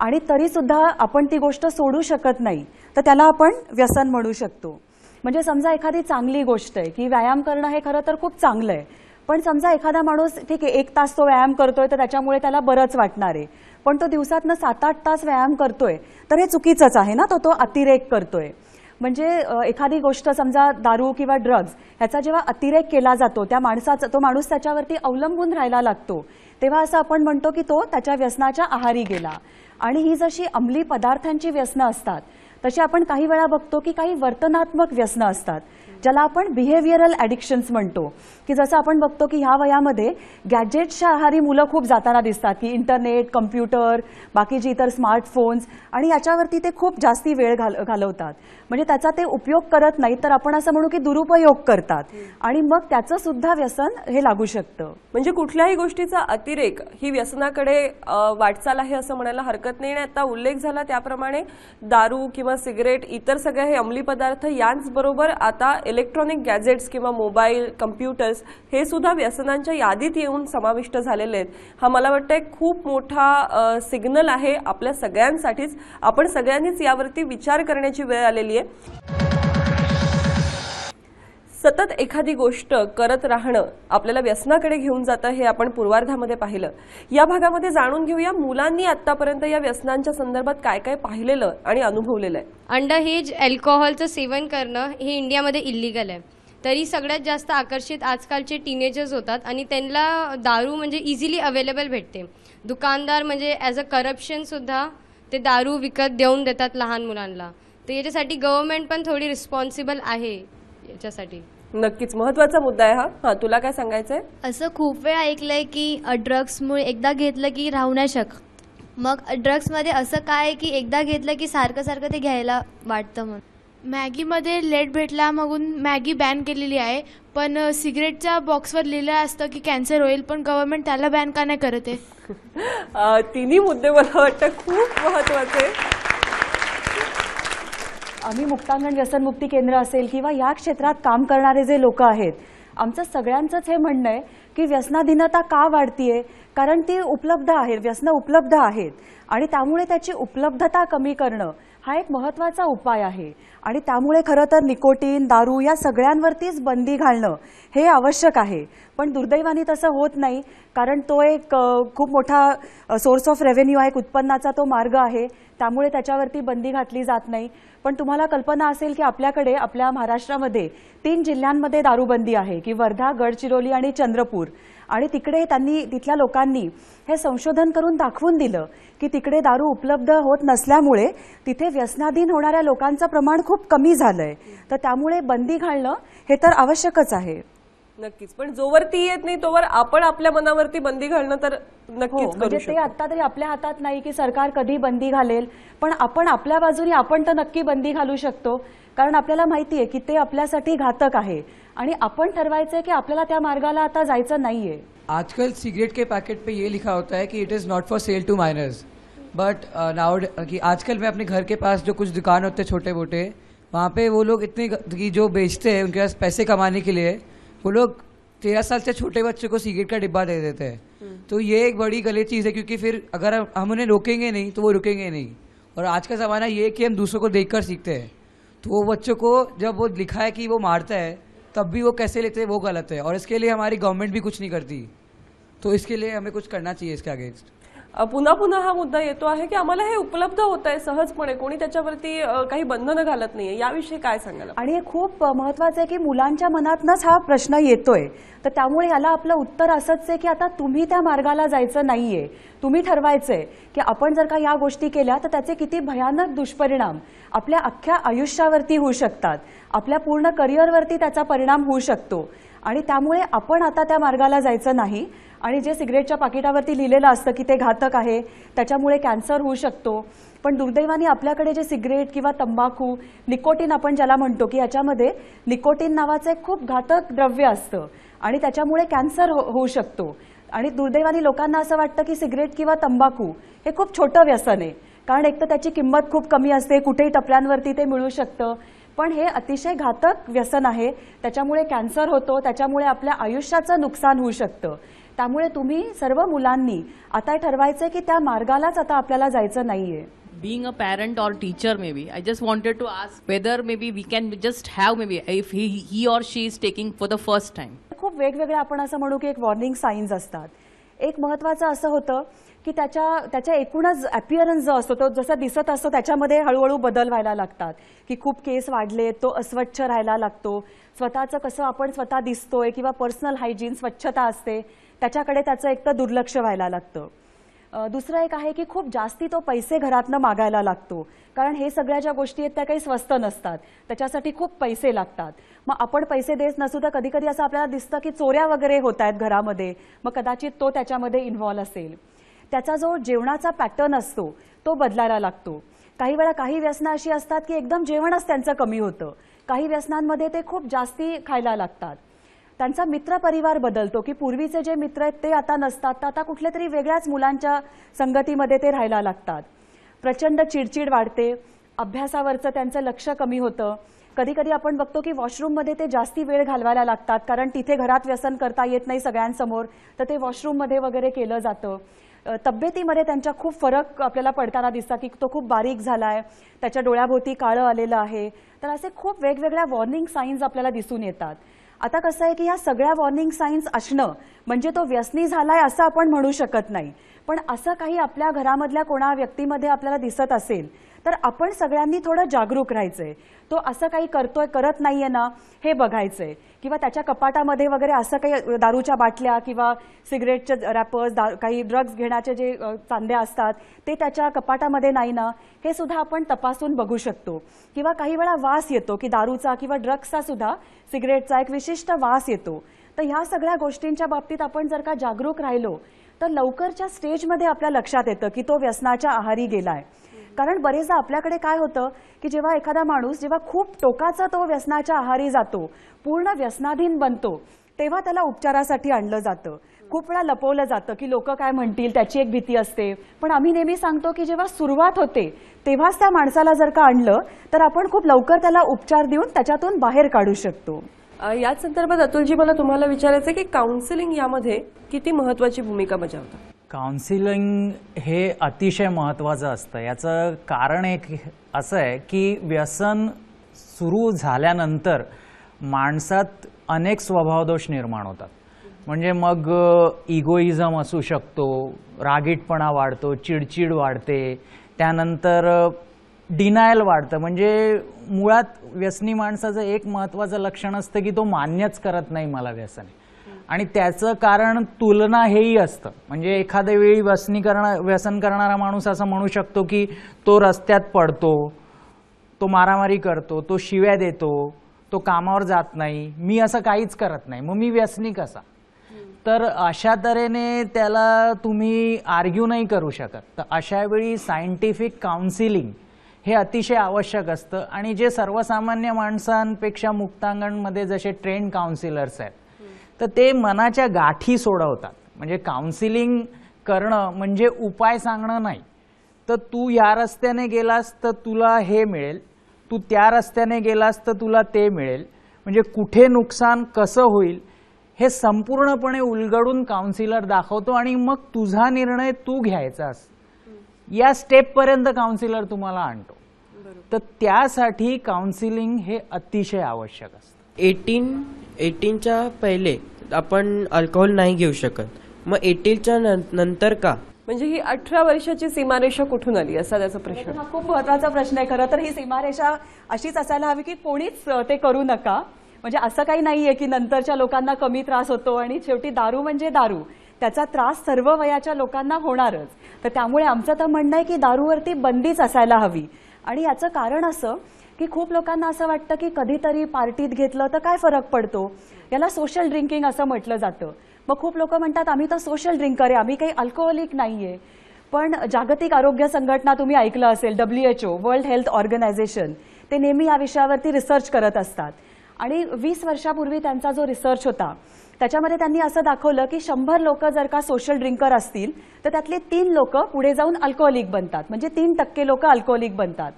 आणि तरी सुद्धा आपण ती गोष्ट सोडू शकत नाही तर त्याला आपण व्यसन म्हणू शकतो म्हणजे समजा एखादी चांगली गोष्ट आहे की व्यायाम करणं हे खरं तर खूप चांगलं आहे पण समजा एखादा माणूस ठीक आहे एक तास तो व्यायाम करतोय तर त्याच्यामुळे त्याला बरंच वाटणार आहे पण तो दिवसातनं सात आठ तास व्यायाम करतोय तर हे चुकीचंच आहे ना तो तो अतिरेक करतोय म्हणजे एखादी गोष्ट समजा दारू किंवा ड्रग्ज ह्याचा जेव्हा अतिरेक केला जातो त्या माणसाचा तो माणूस त्याच्यावरती अवलंबून राहायला लागतो तेव्हा असं आपण म्हणतो की तो त्याच्या व्यसनाच्या आहारी गेला आणि ही जशी अंमली पदार्थांची व्यसनं असतात तशी आपण काही वेळा बघतो की काही वर्तनात्मक व्यसनं असतात ज्याला आपण बिहेवियरल ॲडिक्शन्स म्हणतो की जसं आपण बघतो की ह्या वयामध्ये गॅजेटच्या आहारी मुलं खूप जाताना दिसतात की इंटरनेट कम्प्युटर बाकीचे इतर स्मार्टफोन्स आणि याच्यावरती ते खूप जास्ती वेळ घाल घालवतात म्हणजे त्याचा ते उपयोग करत नाही तर आपण असं म्हणू की दुरुपयोग करतात आणि मग त्याचं सुद्धा व्यसन हे लागू शकतं म्हणजे कुठल्याही गोष्टीचा अतिरेक ही व्यसनाकडे वाटचाल आहे असं म्हणायला हरकत नाही आणि आता उल्लेख झाला त्याप्रमाणे दारू किंवा सिगरेट इतर सगळे हे अंमली पदार्थ यांचबरोबर आता इलेक्ट्रॉनिक गॅजेट्स किंवा मोबाईल कम्प्युटर्स हे सुद्धा व्यसनांच्या यादीत येऊन समाविष्ट झालेले आहेत हा मला वाटतं खूप मोठा सिग्नल आहे आपल्या सगळ्यांसाठीच आपण सगळ्यांनीच यावरती विचार करण्याची वेळ आलेली आहे सतत एखादी गोष्ट करत राहणं आपल्याला व्यसनाकडे घेऊन जातं हे आपण पूर्वार्धामध्ये पाहिलं या भागामध्ये जाणून घेऊया मुलांनी आतापर्यंत या व्यसनांच्या संदर्भात काय काय पाहिलेलं आणि अनुभवलेलं आहे अंडर हेज अल्कोहोलचं सेवन करणं हे इंडियामध्ये इलिगल आहे तरी सगळ्यात जास्त आकर्षित आजकालचे टीनेजर्स होतात आणि त्यांना दारू म्हणजे इझिली अवेलेबल भेटते दुकानदार म्हणजे ॲज अ करप्शनसुद्धा ते दारू विकत देऊन देतात लहान मुलांना तर याच्यासाठी गव्हर्नमेंट पण थोडी रिस्पॉन्सिबल आहे याच्यासाठी नक्कीच महत्वाचा मुद्दा आहे हा हा तुला काय सांगायचंय असं खूप वेळ ऐकलंय की ड्रग्समुळे एकदा घेतलं की राहू नाही शक मग ड्रग्समध्ये असं काय आहे की एकदा घेतलं की सारखं सारखं ते घ्यायला वाटतं म्हणून मॅगीमध्ये लेट भेटला मगून मॅगी बॅन केलेली आहे पण सिगरेटच्या बॉक्सवर लिहिलं असतं की कॅन्सर होईल पण गव्हर्नमेंट त्याला बॅन का नाही करत आहे तिन्ही मुद्दे मला वाटतं खूप महत्वाचे आम्ही मुक्तांगण व्यसनमुक्ती केंद्र असेल किंवा या क्षेत्रात काम करणारे जे लोक आहेत आमचं सगळ्यांचंच हे म्हणणं आहे की व्यसनाधीनता का वाढतीये कारण ती उपलब्ध आहे व्यसन उपलब्ध आहेत आणि त्यामुळे त्याची उपलब्धता कमी करणं हा एक महत्त्वाचा उपाय आहे आणि त्यामुळे खरं तर निकोटीन दारू या सगळ्यांवरतीच बंदी घालणं हे आवश्यक आहे पण दुर्दैवाने तसं होत नाही कारण तो एक खूप मोठा सोर्स ऑफ रेव्हेन्यू आहे एक उत्पन्नाचा तो मार्ग आहे त्यामुळे त्याच्यावरती बंदी घातली जात नाही पण तुम्हाला कल्पना असेल की आपल्याकडे आपल्या महाराष्ट्रामध्ये तीन जिल्ह्यांमध्ये दारूबंदी आहे की वर्धा गडचिरोली आणि चंद्रपूर आणि तिकडे त्यांनी तिथल्या लोकांनी हे संशोधन करून दाखवून दिलं की तिकडे दारू उपलब्ध होत नसल्यामुळे तिथे व्यसनाधीन होणाऱ्या लोकांचं प्रमाण खूप कमी झालंय तर त्यामुळे बंदी घालणं हे तर आवश्यकच आहे नक्कीच पण जोवर ती येत नाही तोवर आपण आपल्या मनावरती बंदी घालणं तर हो, नक्कीच म्हणजे ते आता तरी आपल्या हातात नाही की सरकार कधी बंदी घालेल पण आपण आपल्या बाजूने आपण तर नक्की बंदी घालू शकतो कारण आपल्याला माहिती आहे की ते आपल्यासाठी घातक आहे आणि आपण ठरवायचंय की आपल्याला त्या मार्गाला आता जायचं नाहीये आजकल सिगरेट के पॅकेट पे ये लिखा होता है की it is not for sale to minors but नाउड की आजकल मैं अपने घर के पास जो कुछ दुकान होते छोटे मोठे वहां पे वो लोग इतने जो बेचते हैं उनके पास पैसे कमाने के लिए वो लोग तेरह साल से छोटे बच्चे को सिगरेट का डिब्बा दे देते हैं हम्म। तो ये एक बड़ी गलत चीज़ है क्योंकि फिर अगर हम उन्हें रोकेंगे नहीं तो वो रुकेंगे नहीं और आज का ज़माना ये कि हम दूसरों को देख सीखते हैं तो वो बच्चों को जब वो लिखा है कि वो मारता है तब भी वो कैसे लेते हैं वो गलत है और इसके लिए हमारी गवर्नमेंट भी कुछ नहीं करती तो इसके लिए हमें कुछ करना चाहिए इसके अगेंस्ट पुन्हा पुन्हा हा मुद्दा येतो आहे की आम्हाला हे उपलब्ध होत आहे सहजपणे कोणी त्याच्यावरती काही बंधनं घालत नाहीये याविषयी काय सांगाल आणि हे खूप महत्वाचं आहे की मुलांच्या मनातनंच हा प्रश्न येतोय तर त्यामुळे याला आपलं उत्तर असंच आहे की आता तुम्ही त्या मार्गाला जायचं नाहीये तुम्ही ठरवायचंय की आपण जर का या गोष्टी केल्या तर त्याचे किती भयानक दुष्परिणाम आपल्या अख्ख्या आयुष्यावरती होऊ शकतात आपल्या पूर्ण करिअरवरती त्याचा परिणाम होऊ शकतो आणि त्यामुळे आपण आता त्या मार्गाला जायचं नाही आणि जे सिगरेटच्या पाकिटावरती लिहिलेलं असतं की ते घातक आहे त्याच्यामुळे कॅन्सर होऊ शकतो पण दुर्दैवाने आपल्याकडे जे सिगरेट किंवा तंबाखू निकोटीन आपण ज्याला म्हणतो की याच्यामध्ये निकोटीन नावाचं एक खूप घातक द्रव्य असतं आणि त्याच्यामुळे कॅन्सर हो-, होऊ शकतो आणि दुर्दैवाने लोकांना असं वाटतं की सिगरेट किंवा तंबाखू हे खूप छोटं व्यसन आहे कारण एक तर त्याची किंमत खूप कमी असते कुठेही टपल्यांवरती ते मिळू शकतं पण हे अतिशय घातक व्यसन आहे त्याच्यामुळे कॅन्सर होतो त्याच्यामुळे आपल्या आयुष्याचं नुकसान होऊ शकतं त्यामुळे तुम्ही सर्व मुलांनी आता ठरवायचं की त्या मार्गालाच आता आपल्याला जायचं नाहीये parent teacher may maybe just just wanted to whether whether may we we just just have maybe he he or she is taking for the first time खूप वेगवेगळ्या आपण असं म्हणू की एक वॉर्निंग साईन्स असतात एक महत्वाचं असं होतं की त्याच्या त्याच्या एकूणच अपिअरन्स जो असतो तो जसा दिसत असतो त्याच्यामध्ये हळूहळू बदल व्हायला लागतात की खूप केस वाढले तो अस्वच्छ राहायला लागतो स्वतःचं कसं आपण स्वतः दिसतोय किंवा पर्सनल हायजीन स्वच्छता असते त्याच्याकडे त्याचं एक तर दुर्लक्ष व्हायला लागतं दुसरं एक आहे की खूप जास्ती तो पैसे घरातनं मागायला लागतो कारण हे सगळ्या ज्या गोष्टी आहेत त्या काही स्वस्त नसतात त्याच्यासाठी खूप पैसे लागतात मग आपण पैसे देत नसू तर कधी कधी असं आपल्याला दिसतं की चोऱ्या वगैरे होत आहेत घरामध्ये मग कदाचित तो त्याच्यामध्ये इन्व्हॉल्व असेल त्याचा जो जेवणाचा पॅटर्न असतो तो बदलायला लागतो काही वेळा काही व्यसनं अशी असतात की एकदम जेवणच त्यांचं कमी होतं काही व्यसनांमध्ये ते खूप जास्ती खायला लागतात त्यांचा मित्रपरिवार बदलतो की पूर्वीचे जे मित्र आहेत ते आता नसतात तर आता कुठल्या तरी वेगळ्याच मुलांच्या संगतीमध्ये ते राहायला लागतात प्रचंड चिडचिड वाढते अभ्यासावरचं त्यांचं लक्ष कमी होतं कधी कधी आपण बघतो की वॉशरूममध्ये ते जास्ती वेळ घालवायला लागतात कारण तिथे घरात व्यसन करता येत नाही सगळ्यांसमोर तर ते वॉशरूममध्ये वगैरे केलं जातं तब्येतीमध्ये त्यांच्या खूप फरक आपल्याला पडताना दिसतात की तो खूप बारीक झाला आहे त्याच्या डोळ्याभोवती काळं आलेलं आहे तर असे खूप वेगवेगळ्या वॉर्निंग साईन्स आपल्याला दिसून येतात आता कसं आहे की ह्या सगळ्या वॉर्निंग साईन्स असणं म्हणजे तो व्यसनी झालाय असं आपण म्हणू शकत नाही पण असं काही आपल्या घरामधल्या कोणा व्यक्तीमध्ये आपल्याला दिसत असेल तर आपण सगळ्यांनी थोडं जागरूक राहायचंय तो असं काही करतोय करत नाहीये ना हे बघायचंय किंवा त्याच्या कपाटामध्ये वगैरे असं काही दारूच्या बाटल्या किंवा सिगरेटचे रॅपर्स काही ड्रग्ज घेण्याचे जे चांद्या असतात ते त्याच्या कपाटामध्ये नाही ना हे सुद्धा आपण तपासून बघू शकतो किंवा काही वेळा वास येतो की दारूचा किंवा ड्रग्सचा सुद्धा सिगरेटचा एक विशिष्ट वास येतो तर ह्या सगळ्या गोष्टींच्या बाबतीत आपण जर का जागरूक राहिलो तर लवकरच्या स्टेजमध्ये आपल्या लक्षात येतं की तो व्यसनाच्या आहारी गेलाय कारण बरेचदा आपल्याकडे काय होतं की जेव्हा एखादा माणूस जेव्हा खूप टोकाचा तो व्यसनाच्या आहारी जातो पूर्ण व्यसनाधीन बनतो तेव्हा त्याला उपचारासाठी आणलं जातं खूप वेळा लपवलं जातं की लोक काय म्हणतील त्याची एक भीती असते पण आम्ही नेहमी सांगतो की जेव्हा सुरुवात होते तेव्हाच त्या माणसाला जर का आणलं तर आपण खूप लवकर त्याला उपचार देऊन त्याच्यातून बाहेर काढू शकतो याच संदर्भात अतुलजी मला तुम्हाला विचारायचं की काउन्सिलिंग यामध्ये किती महत्वाची भूमिका बजावतात काउन्सिलिंग हे अतिशय महत्त्वाचं असतं याचं कारण एक असं आहे की व्यसन सुरू झाल्यानंतर माणसात अनेक स्वभावदोष निर्माण होतात म्हणजे मग इगोइझम असू शकतो रागीटपणा वाढतो चिडचिड वाढते त्यानंतर डिनायल वाढतं म्हणजे मुळात व्यसनी माणसाचं एक महत्त्वाचं लक्षण असतं की तो मान्यच करत नाही मला व्यसन आणि त्याचं कारण तुलना हेही असतं म्हणजे एखाद्या वेळी व्यसनी व्यसन करणारा माणूस असं म्हणू शकतो की तो रस्त्यात पडतो तो मारामारी करतो तो शिव्या देतो तो कामावर जात नाही मी असं काहीच करत नाही मग मी व्यसनी कसा तर अशा तऱ्हेने त्याला तुम्ही आर्ग्यू नाही करू शकत तर अशावेळी सायंटिफिक काउन्सिलिंग हे अतिशय आवश्यक असतं आणि जे सर्वसामान्य माणसांपेक्षा मुक्तांगणमध्ये जसे ट्रेन काउन्सिलर्स आहेत तर ते मनाच्या गाठी सोडवतात म्हणजे काउन्सिलिंग करणं म्हणजे उपाय सांगणं नाही तर तू या रस्त्याने गेलास तर तुला हे मिळेल तू त्या रस्त्याने गेलास तर तुला ते मिळेल म्हणजे कुठे नुकसान कसं होईल हे संपूर्णपणे उलगडून काउन्सिलर दाखवतो आणि मग तुझा निर्णय तू घ्यायचास या स्टेपपर्यंत काउन्सिलर तुम्हाला आणतो तर त्यासाठी काउन्सिलिंग हे अतिशय आवश्यक असतं एटीन एटीनच्या पहिले आपण अल्कोहोल नाही घेऊ शकत मग एटीनच्या नंतर का म्हणजे ही अठरा वर्षाची सीमारेषा कुठून आली असा त्याचा प्रश्न हा खूप महत्वाचा प्रश्न आहे खरं तर ही सीमारेषा अशीच असायला हवी की कोणीच ते करू नका म्हणजे असं काही नाहीये की नंतरच्या लोकांना कमी त्रास होतो आणि शेवटी दारू म्हणजे दारू त्याचा त्रास सर्व वयाच्या लोकांना होणारच तर त्यामुळे आमचं तर म्हणणं आहे की दारूवरती बंदीच असायला हवी आणि याचं कारण असं की खूप लोकांना असं वाटतं की कधीतरी पार्टीत घेतलं तर काय फरक पडतो याला सोशल ड्रिंकिंग असं म्हटलं जातं मग खूप लोक म्हणतात आम्ही तर सोशल ड्रिंकर आहे आम्ही काही अल्कोहोलिक नाहीये पण जागतिक आरोग्य संघटना तुम्ही ऐकलं असेल डब्ल्यूएचओ वर्ल्ड हेल्थ ऑर्गनायझेशन ते नेहमी या विषयावरती रिसर्च करत असतात आणि वीस वर्षापूर्वी त्यांचा जो रिसर्च होता त्याच्यामध्ये त्यांनी असं दाखवलं की शंभर लोक जर का सोशल ड्रिंकर असतील तर त्यातले तीन लोक पुढे जाऊन अल्कोहोलिक बनतात म्हणजे तीन टक्के लोक अल्कोहोलिक बनतात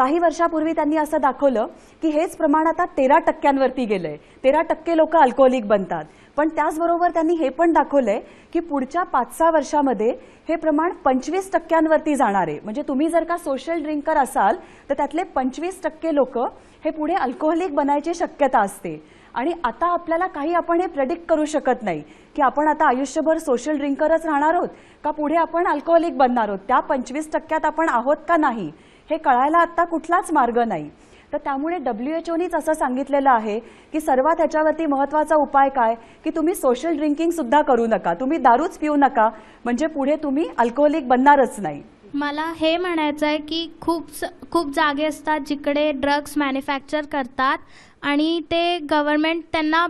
काही वर्षापूर्वी त्यांनी असं दाखवलं की हेच प्रमाण आता तेरा टक्क्यांवरती गेलंय तेरा टक्के लोक अल्कोहोलिक बनतात पण त्याचबरोबर त्यांनी हे पण दाखवलंय की पुढच्या पाच सहा वर्षामध्ये हे प्रमाण पंचवीस टक्क्यांवरती जाणार आहे म्हणजे तुम्ही जर का सोशल ड्रिंकर असाल तर त्यातले पंचवीस टक्के लोक हे पुढे अल्कोहोलिक बनायची शक्यता असते आणि आता आपल्याला काही आपण हे प्रेडिक्ट करू शकत नाही की आपण आता आयुष्यभर सोशल ड्रिंकरच राहणार आहोत का पुढे आपण अल्कोहोलिक बनणार आहोत त्या पंचवीस टक्क्यात आपण आहोत का नाही हे कळायला आत्ता कुठलाच मार्ग नाही तर त्यामुळे डब्ल्यू एच ओनीच असं सांगितलेलं आहे की सर्वात ह्याच्यावरती महत्त्वाचा उपाय काय की तुम्ही सोशल ड्रिंकिंग सुद्धा करू नका तुम्ही दारूच पिऊ नका म्हणजे पुढे तुम्ही अल्कोहोलिक बनणारच नाही मला हे म्हणायचं आहे की खूप खूप जागे असतात जिकडे ड्रग्स मॅन्युफॅक्चर करतात आणि ते गव्हर्नमेंट त्यांना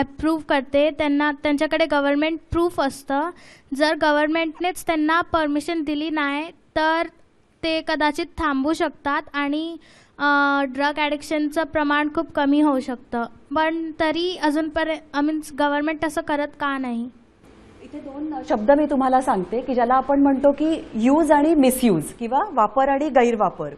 अप्रूव्ह करते त्यांना त्यांच्याकडे गव्हर्नमेंट प्रूफ असतं जर गव्हर्नमेंटनेच त्यांना परमिशन दिली नाही तर ते कदाचित थांबू शकतात आणि ड्रग ॲडिक्शनचं प्रमाण खूप कमी होऊ शकतं पण तरी अजूनपर्यंत मीन्स गव्हर्नमेंट तसं करत का नाही इथे दोन शब्द मी तुम्हाला सांगते की ज्याला आपण म्हणतो की यूज आणि मिसयूज किंवा वापर आणि गैरवापर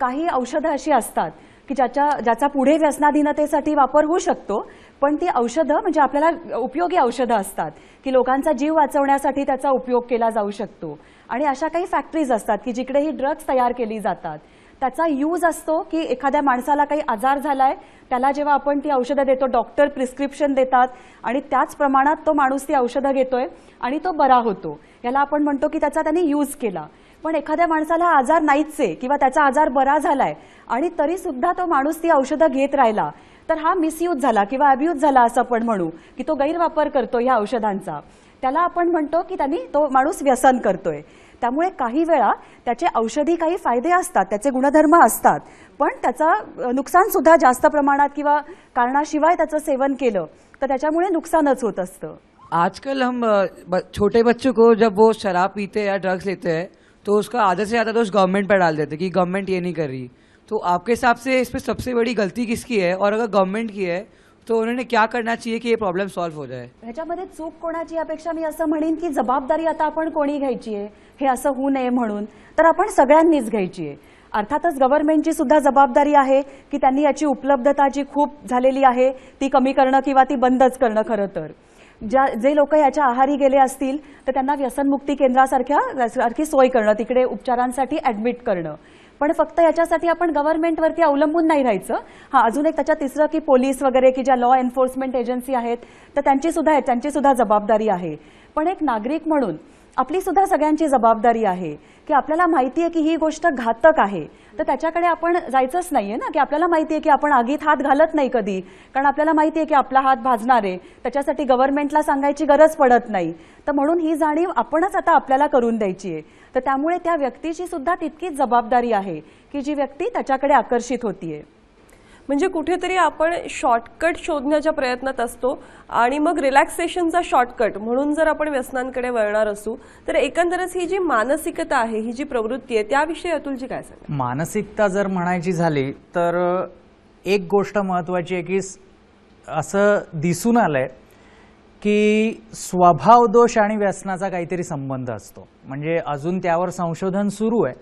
काही औषधं अशी असतात की ज्याच्या ज्याचा पुढे व्यसनाधीनतेसाठी वापर होऊ शकतो पण ती औषधं म्हणजे आपल्याला उपयोगी औषधं असतात की लोकांचा जीव वाचवण्यासाठी त्याचा उपयोग केला जाऊ शकतो आणि अशा काही फॅक्टरीज असतात की जिकडे ही ड्रग्ज तयार केली जातात त्याचा यूज असतो की एखाद्या माणसाला काही आजार झालाय त्याला जेव्हा आपण ती औषधं देतो डॉक्टर प्रिस्क्रिप्शन देतात आणि त्याच प्रमाणात तो माणूस ती औषधं घेतोय आणि तो बरा होतो याला आपण म्हणतो की त्याचा त्याने यूज केला पण एखाद्या माणसाला आजार नाहीच आहे किंवा त्याचा आजार बरा झालाय आणि तरी सुद्धा तो माणूस ती औषधं घेत राहिला तर हा मिसयूज झाला किंवा अब्यूज झाला असं आपण म्हणू की तो गैरवापर करतो ह्या औषधांचा त्याला आपण म्हणतो की त्यांनी तो माणूस व्यसन करतोय त्यामुळे काही वेळा त्याचे औषधी काही फायदे असतात त्याचे गुणधर्म असतात पण त्याचा नुकसान सुद्धा जास्त प्रमाणात किंवा कारणाशिवाय त्याचं सेवन केलं तर त्याच्यामुळे नुकसानच होत असतं आजकल हम छोटे बच्चों को जब वो शराब पीते या ड्रग्स लेते हैं तो उसका आधा से ज़्यादा दोष गवर्नमेंट पर डाल देते कि गवर्नमेंट ये नहीं कर रही तो आपके हिसाब से इसमें सबसे बड़ी गलती किसकी है और अगर गवर्नमेंट की है तो उन्होंने क्या करना चाहिए की प्रॉब्लेम सॉल्व हो जाए ह्याच्यामध्ये चूक कोणाची अपेक्षा मी असं म्हणेन की जबाबदारी आता आपण कोणी घ्यायची आहे हे असं होऊ नये म्हणून तर आपण सगळ्यांनीच घ्यायची आहे अर्थातच गव्हर्नमेंटची सुद्धा जबाबदारी आहे की त्यांनी याची उपलब्धता जी खूप झालेली आहे ती कमी करणं किंवा ती बंदच करणं खरं तर ज्या जे लोक याच्या आहारी गेले असतील तर त्यांना व्यसनमुक्ती केंद्रासारख्या सारखी सोय करणं तिकडे उपचारांसाठी ऍडमिट करणं पण फक्त याच्यासाठी आपण गव्हर्नमेंटवरती अवलंबून नाही राहायचं हा अजून एक त्याच्यात तिसरं की पोलीस वगैरे की ज्या लॉ एन्फोर्समेंट एजन्सी आहेत तर त्यांची सुद्धा त्यांची सुद्धा जबाबदारी आहे पण एक नागरिक म्हणून आपली सुद्धा सगळ्यांची जबाबदारी आहे की आपल्याला माहिती आहे की ही गोष्ट घातक आहे तर त्याच्याकडे आपण जायचंच नाहीये ना की आपल्याला माहिती आहे की आपण आगीत हात घालत नाही कधी कारण आपल्याला माहिती आहे की आपला हात भाजणार आहे त्याच्यासाठी गव्हर्नमेंटला सांगायची गरज पडत नाही तर म्हणून ही जाणीव आपणच आता आपल्याला करून द्यायची आहे तर त्यामुळे त्या व्यक्तीची सुद्धा तितकीच जबाबदारी आहे की जी व्यक्ती त्याच्याकडे आकर्षित होतीये म्हणजे कुठेतरी आपण शॉर्टकट शोधण्याच्या प्रयत्नात असतो आणि मग रिलॅक्सेशनचा शॉर्टकट म्हणून जर आपण व्यसनांकडे वळणार असू तर एकंदरच ही जी मानसिकता आहे ही जी प्रवृत्ती आहे त्याविषयी अतुलजी काय सांग मानसिकता जर म्हणायची झाली तर एक गोष्ट महत्वाची आहे की असं दिसून आलंय की स्वभाव दोष आणि व्यसनाचा काहीतरी संबंध असतो म्हणजे अजून त्यावर संशोधन सुरू आहे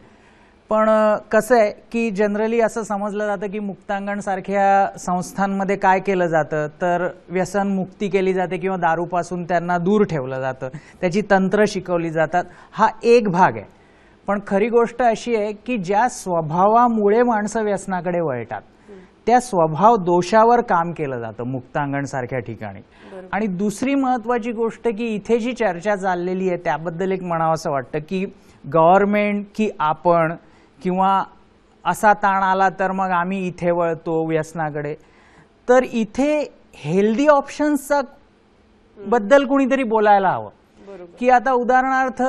पण कसं आहे की जनरली असं समजलं जातं की मुक्तांगणसारख्या संस्थांमध्ये काय केलं जातं तर व्यसन मुक्ती केली जाते किंवा दारूपासून त्यांना दूर ठेवलं जातं त्याची तंत्र शिकवली जातात हा एक भाग आहे पण खरी गोष्ट अशी आहे की ज्या स्वभावामुळे माणसं व्यसनाकडे वळतात त्या स्वभाव दोषावर काम केलं जातं मुक्तांगण सारख्या ठिकाणी आणि दुसरी महत्वाची गोष्ट की इथे जी चर्चा चाललेली आहे त्याबद्दल एक म्हणावं असं वाटतं की गव्हर्मेंट की आपण किंवा असा ताण आला तर मग आम्ही इथे वळतो व्यसनाकडे तर इथे हेल्दी ऑप्शन्सचा बद्दल कुणीतरी बोलायला हवं की आता उदाहरणार्थ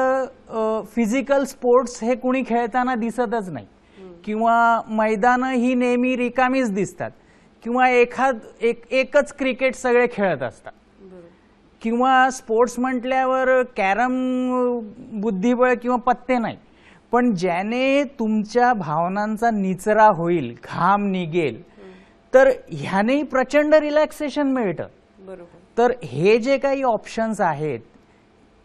फिजिकल स्पोर्ट्स हे कुणी खेळताना दिसतच नाही किंवा मैदानं ही नेहमी रिकामीच दिसतात किंवा एखाद एक एकच क्रिकेट सगळे खेळत असतात किंवा स्पोर्ट्स म्हटल्यावर कॅरम बुद्धिबळ किंवा पत्ते नाही पण ज्याने तुमच्या भावनांचा निचरा होईल घाम निघेल तर ह्यानेही प्रचंड रिलॅक्सेशन मिळतं तर हे जे काही ऑप्शन्स आहेत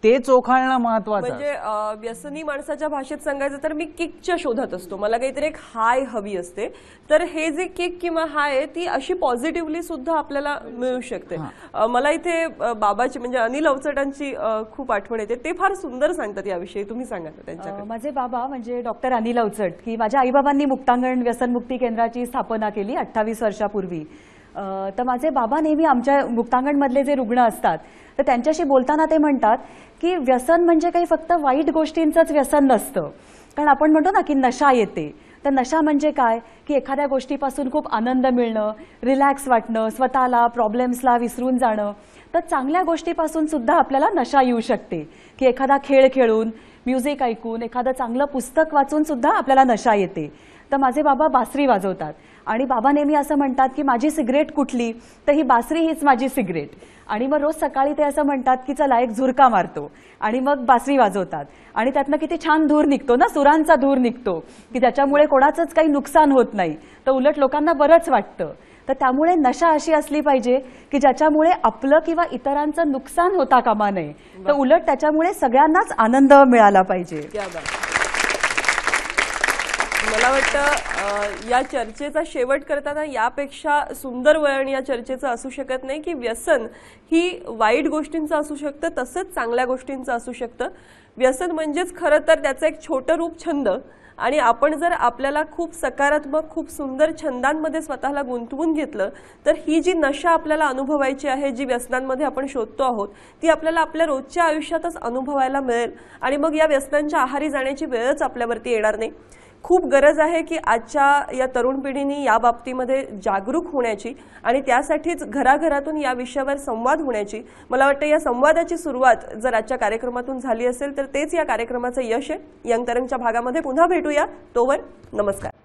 ते चोखाळणं महत्वाचं म्हणजे व्यसनी माणसाच्या भाषेत सांगायचं तर मी किकच्या शोधात असतो मला काहीतरी एक हाय हवी असते तर हे जे किक किंवा हाय ती अशी पॉझिटिव्हली सुद्धा आपल्याला मिळू शकते मला इथे बाबाची म्हणजे अनिल अवचटांची खूप आठवण येते ते फार सुंदर सांगतात याविषयी तुम्ही सांगा त्यांच्या माझे बाबा म्हणजे डॉक्टर अनिल अवचट की माझ्या आईबाबांनी मुक्तांगण व्यसनमुक्ती केंद्राची स्थापना केली अठ्ठावीस वर्षापूर्वी तर माझे बाबा नेहमी आमच्या मुक्तांगण मधले जे रुग्ण असतात तर त्यांच्याशी बोलताना ते म्हणतात की व्यसन म्हणजे काही फक्त वाईट गोष्टींचंच व्यसन नसतं कारण आपण म्हणतो ना की नशा येते तर नशा म्हणजे काय की एखाद्या गोष्टीपासून खूप आनंद मिळणं रिलॅक्स वाटणं स्वतःला प्रॉब्लेम्सला विसरून जाणं तर चांगल्या गोष्टीपासून सुद्धा आपल्याला नशा येऊ शकते की एखादा खेळ खेळून म्युझिक ऐकून एखादं चांगलं पुस्तक वाचून सुद्धा आपल्याला नशा येते तर माझे बाबा बासरी वाजवतात आणि बाबा नेहमी असं म्हणतात की माझी सिगरेट कुठली तर ही बासरी हीच माझी सिगरेट आणि मग रोज सकाळी ते असं म्हणतात की चला एक झुरका मारतो आणि मग बासरी वाजवतात आणि त्यातनं किती छान धूर निघतो ना सुरांचा धूर निघतो की त्याच्यामुळे कोणाचंच काही नुकसान होत नाही तर उलट लोकांना बरंच वाटतं तर त्यामुळे नशा अशी असली पाहिजे की ज्याच्यामुळे आपलं किंवा इतरांचं नुकसान होता कामा नये तर उलट त्याच्यामुळे सगळ्यांनाच आनंद मिळाला पाहिजे मला वाटतं या चर्चेचा शेवट करताना यापेक्षा सुंदर वळण या चर्चेचं असू शकत नाही की व्यसन ही वाईट गोष्टींचं असू शकतं तसंच चांगल्या गोष्टींचं असू शकतं व्यसन म्हणजेच खरं तर त्याचं एक छोटं रूप छंद आणि आपण जर आपल्याला खूप सकारात्मक खूप सुंदर छंदांमध्ये स्वतःला गुंतवून घेतलं तर ही जी नशा आपल्याला अनुभवायची आहे जी व्यसनांमध्ये आपण शोधतो आहोत ती आपल्याला आपल्या रोजच्या आयुष्यातच अनुभवायला मिळेल आणि मग या व्यसनांच्या आहारी जाण्याची वेळच आपल्यावरती येणार नाही खूप गरज आहे की आजच्या या तरुण पिढीने या बाबतीमध्ये जागरूक होण्याची आणि त्यासाठीच घराघरातून या विषयावर संवाद होण्याची मला वाटतं या संवादाची सुरुवात जर आजच्या कार्यक्रमातून झाली असेल तर तेच या कार्यक्रमाचं यश आहे यंग तरंगच्या भागामध्ये पुन्हा भेटूया तोवर नमस्कार